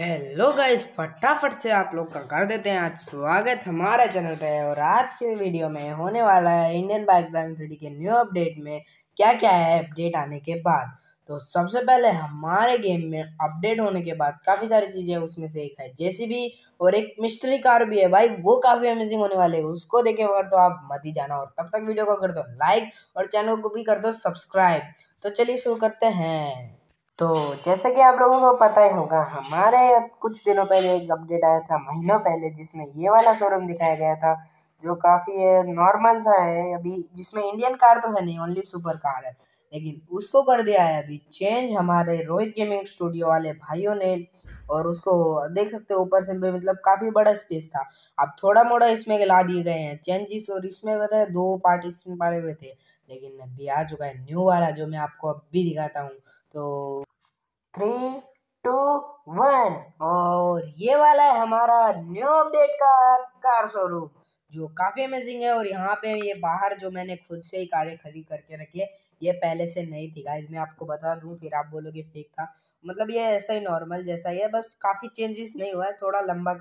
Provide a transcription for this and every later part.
hello guys फटाफट से आप लोग का कर देते हैं आज स्वागत हमारे चैनल पे और आज के वीडियो में होने वाला है इंडियन बाइक ब्रांड थ्री के न्यू अपडेट में क्या क्या है अपडेट आने के बाद तो सबसे पहले हमारे गेम में अपडेट होने के बाद काफ़ी सारी चीज़ें उसमें से एक है जेसीबी और एक मिस्ट्री कार भी है भाई वो काफ़ी अमेजिंग होने वाले है उसको देखे अगर तो आप मत ही जाना और तब तक वीडियो को कर दो लाइक और चैनल को भी कर दो सब्सक्राइब तो चलिए शुरू करते हैं तो जैसे कि आप लोगों को पता ही होगा हमारे कुछ दिनों पहले एक अपडेट आया था महीनों पहले जिसमें ये वाला शोरूम दिखाया गया था जो काफ़ी नॉर्मल सा है अभी जिसमें इंडियन कार तो है नहीं ओनली सुपर कार है लेकिन उसको कर दिया है अभी चेंज हमारे रोहित गेमिंग स्टूडियो वाले भाइयों ने और उसको देख सकते हो ऊपर से मतलब काफ़ी बड़ा स्पेस था अब थोड़ा मोड़ा इसमें ला दिए गए हैं चेंजेस और इसमें बताए दो पार्ट इसमें पड़े हुए थे लेकिन अभी आ चुका है न्यू वाला जो मैं आपको अभी दिखाता हूँ तो थ्री टू वन और ये वाला है हमारा न्यू अपडेट का कार शोरूम जो काफ़ी अमेजिंग है और यहाँ पे ये बाहर जो मैंने खुद से ही कारें खरीद करके रखी है ये पहले से नहीं थी गाइज मैं आपको बता दूँ फिर आप बोलोगे फेक था मतलब ये ऐसा ही नॉर्मल जैसा ही है बस काफ़ी चेंजेस नहीं हुआ है थोड़ा लंबा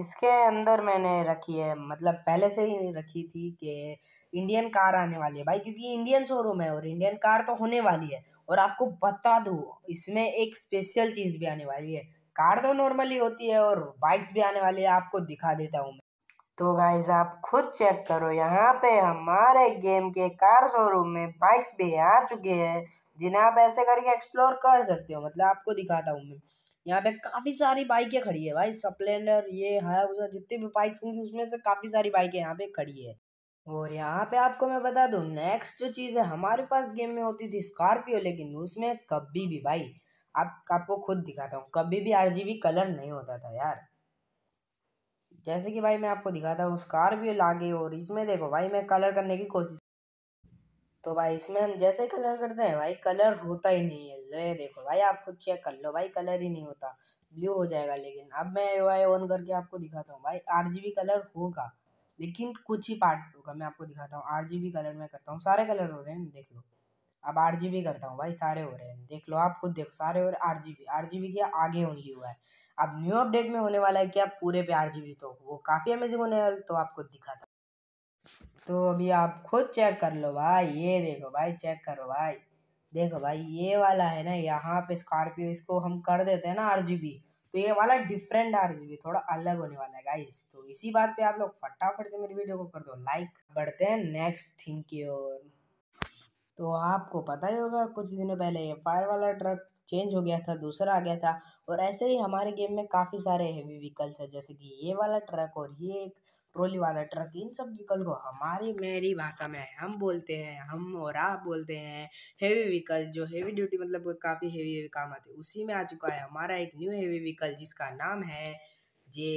इसके अंदर मैंने रखी है मतलब पहले से ही रखी थी कि इंडियन कार आने वाली है भाई क्योंकि इंडियन शोरूम है और इंडियन कार तो होने वाली है और आपको बता दूँ इसमें एक स्पेशल चीज़ भी आने वाली है कार तो नॉर्मली होती है और बाइक्स भी आने वाली है आपको दिखा देता हूँ मैं तो गाइज आप खुद चेक करो यहाँ पे हमारे गेम के कार शोरूम में बाइक्स भी आ चुके हैं जिन्हें आप ऐसे करके एक्सप्लोर कर सकते हो मतलब आपको दिखाता हूँ मैं यहाँ पे काफ़ी सारी बाइकें खड़ी है भाई स्प्लेंडर ये हायाबुसा जितनी भी बाइक होंगी उसमें से काफ़ी सारी बाइकें यहाँ पे खड़ी है और यहाँ पे आपको मैं बता दू नेक्स्ट जो चीज़ है हमारे पास गेम में होती थी स्कॉर्पियो लेकिन उसमें कभी भी भाई आप आपको खुद दिखाता हूँ कभी भी आरजीबी कलर नहीं होता था यार जैसे कि भाई मैं आपको दिखाता हूँ स्कॉर्पियो लागे और इसमें देखो भाई मैं कलर करने की कोशिश तो भाई इसमें हम जैसे कलर करते हैं भाई कलर होता ही नहीं है ले देखो भाई आप खुद चेक कर लो भाई कलर ही नहीं होता ब्लू हो जाएगा लेकिन अब मैं ए ऑन करके आपको दिखाता हूँ भाई आर कलर होगा लेकिन कुछ ही पार्ट होगा मैं आपको दिखाता हूँ आर कलर में करता हूँ सारे कलर हो रहे हैं देख लो अब आर करता हूँ भाई सारे हो रहे हैं देख लो आप खुद देखो सारे हो रहे R G B R G के आगे ओनली हुआ है अब न्यू अपडेट में होने वाला है क्या पूरे पे आर तो वो काफ़ी अमेजिंग होने वाला तो आपको दिखाता तो अभी आप खुद चेक कर लो भाई ये देखो भाई चेक करो भाई देखो भाई ये वाला है ना यहाँ पे स्कॉर्पियो इसको हम कर देते हैं ना आर तो ये वाला डिफरेंट आर थोड़ा अलग होने वाला है गाइस तो इसी बात पे आप लोग फटाफट से मेरी वीडियो को कर दो लाइक बढ़ते हैं नेक्स्ट थिंग की ओर तो आपको पता ही होगा कुछ दिनों पहले ये फायर वाला ट्रक चेंज हो गया था दूसरा आ गया था और ऐसे ही हमारे गेम में काफ़ी सारे हेवी व्हीकल्स है जैसे कि ये वाला ट्रक और ये एक ट्रोली वाला ट्रक इन सब व्हीकल को हमारी मेरी भाषा में हम बोलते हैं हम और आप बोलते हैं हेवी व्हीकल जो हेवी ड्यूटी मतलब काफ़ी हेवी हेवी काम आते उसी में आ चुका है हमारा एक न्यू हेवी व्हीकल जिसका नाम है जे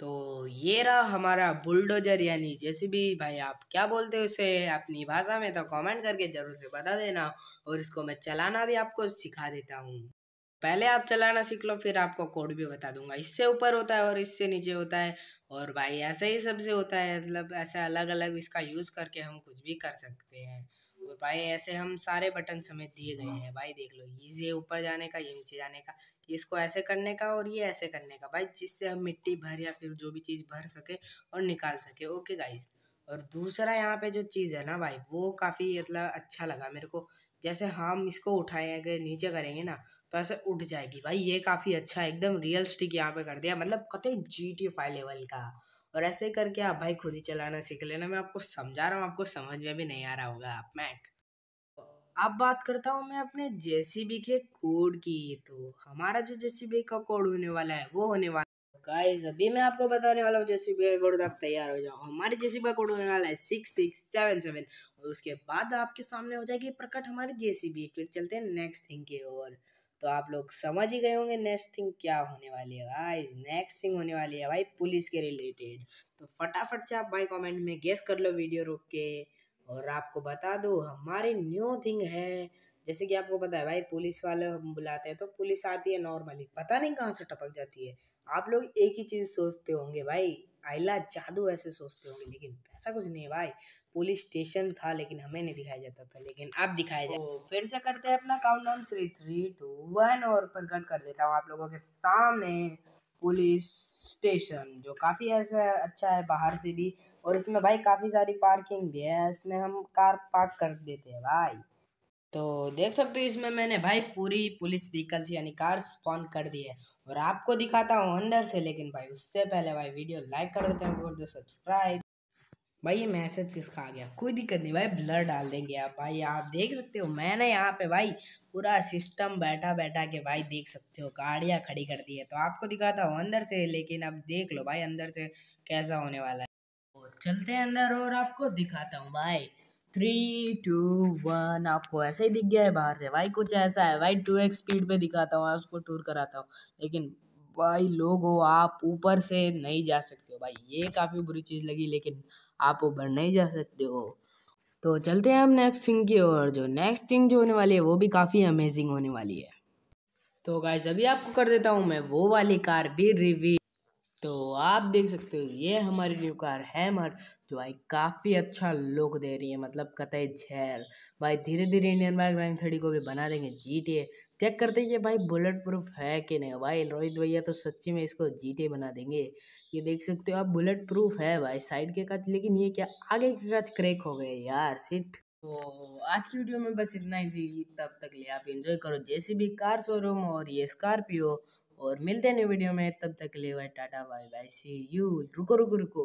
तो ये रहा हमारा बुलडोजर यानी जेसीबी भाई आप क्या बोलते हो उसे अपनी भाषा में तो कमेंट करके ज़रूर से बता देना और इसको मैं चलाना भी आपको सिखा देता हूँ पहले आप चलाना सीख लो फिर आपको कोड भी बता दूंगा इससे ऊपर होता है और इससे नीचे होता है और भाई ऐसा ही सबसे होता है मतलब ऐसे अलग अलग इसका यूज़ करके हम कुछ भी कर सकते हैं और भाई ऐसे हम सारे बटन समेत दिए गए हैं भाई देख लो ये ऊपर जाने का ये नीचे जाने का इसको ऐसे करने का और ये ऐसे करने का भाई जिससे हम मिट्टी भर या फिर जो भी चीज़ भर सके और निकाल सके ओके गाइस और दूसरा यहाँ पे जो चीज़ है ना भाई वो काफ़ी मतलब अच्छा लगा मेरे को जैसे हम इसको उठाएंगे नीचे करेंगे ना तो ऐसे उठ जाएगी भाई ये काफ़ी अच्छा है एकदम रियल स्टिक यहाँ पे कर दिया मतलब कतई जी टी फाइव लेवल का और ऐसे करके आप भाई खुद ही चलाना सीख लेना मैं आपको समझा रहा हूँ आपको समझ में भी नहीं आ रहा होगा आप मैक अब बात करता हूँ मैं अपने जे के कोड की तो हमारा जो जे का कोड होने वाला है वो होने वाला गाइस अभी मैं आपको बताने वाला हूँ जैसी का कोड आप तैयार हो जाओ हमारे जैसी का कोड होने वाला है सिक्स सिक्स सेवन सेवन और उसके बाद आपके सामने हो जाएगी प्रकट हमारी जेसीबी फिर चलते हैं नेक्स्ट थिंग की ओर तो आप लोग समझ ही गए होंगे नेक्स्ट थिंग क्या होने वाली है गाइस नेक्स्ट थिंग होने वाली है भाई पुलिस के रिलेटेड तो फटाफट से आप भाई कॉमेंट में गेस कर लो वीडियो रोक के और आपको बता दो हमारी न्यू थिंग है जैसे कि आपको पता है भाई पुलिस वाले हम बुलाते हैं तो पुलिस आती है नॉर्मली पता नहीं कहाँ से टपक जाती है आप लोग एक ही चीज़ सोचते होंगे भाई आइला जादू ऐसे सोचते होंगे लेकिन ऐसा कुछ नहीं है भाई पुलिस स्टेशन था लेकिन हमें नहीं दिखाया जाता था लेकिन अब दिखाया जाए तो फिर से करते हैं अपना count down three three two one और पर कट कर देता हूँ आप लोगों के सामने पुलिस स्टेशन जो काफ़ी ऐसा अच्छा है बाहर से भी और इसमें भाई काफ़ी सारी पार्किंग भी है इसमें हम कार पार्क कर देते हैं भाई तो देख सकते हो इसमें मैंने भाई पूरी पुलिस व्हीकल्स यानी कार स्पॉन कर दी है और आपको दिखाता हूँ अंदर से लेकिन भाई उससे पहले भाई वीडियो लाइक कर देते हैं कर दो सब्सक्राइब भाई ये मैसेज किसका आ गया कोई दिक्कत नहीं भाई ब्लर डाल देंगे आप भाई आप देख सकते हो मैंने यहाँ पे भाई पूरा सिस्टम बैठा बैठा के भाई देख सकते हो गाड़ियाँ खड़ी कर दी है तो आपको दिखाता हूँ अंदर से लेकिन अब देख लो भाई अंदर से कैसा होने वाला है तो चलते हैं अंदर और आपको दिखाता हूँ भाई थ्री टू वन आपको ऐसे ही दिख गया है बाहर से भाई कुछ ऐसा है भाई टू एक्स स्पीड पे दिखाता हूँ उसको टूर कराता हूँ लेकिन भाई हो आप ऊपर से नहीं जा सकते हो भाई ये काफ़ी बुरी चीज़ लगी लेकिन आप ऊपर नहीं जा सकते हो तो चलते हैं हम नेक्स्ट थिंग की ओर जो नेक्स्ट थिंग जो होने वाली है वो भी काफ़ी अमेजिंग होने वाली है तो गाइज अभी आपको कर देता हूँ मैं वो वाली कार भी रिव्यू तो आप देख सकते हो ये हमारी न्यू कार मर जो भाई काफ़ी अच्छा लुक दे रही है मतलब कतई झैल भाई धीरे धीरे इंडियन बाइक प्राइम थर्टी को भी बना देंगे जी टी ए चेक करते हैं ये भाई बुलेट प्रूफ है कि नहीं भाई रोहित भैया तो सच्ची में इसको जी टी ए बना देंगे ये देख सकते हो आप बुलेट प्रूफ है भाई साइड के काच लेकिन ये क्या आगे के काच क्रेक हो गए यार सीट तो आज की वीडियो में बस इतना ही थी तब तक ले आप इंजॉय करो जैसी भी कार शोरूम और ये स्कॉर्पियो और मिलते हैं नई वीडियो में तब तक ले bye tata bye bye see you रुको रुको रुको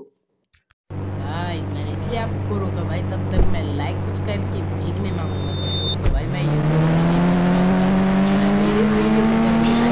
गाइस मैंने इसलिए आपको रोका भाई तब तक मैं लाइक सब्सक्राइब की भीख नहीं मांगूंगा तो तक बाय बाय वीडियो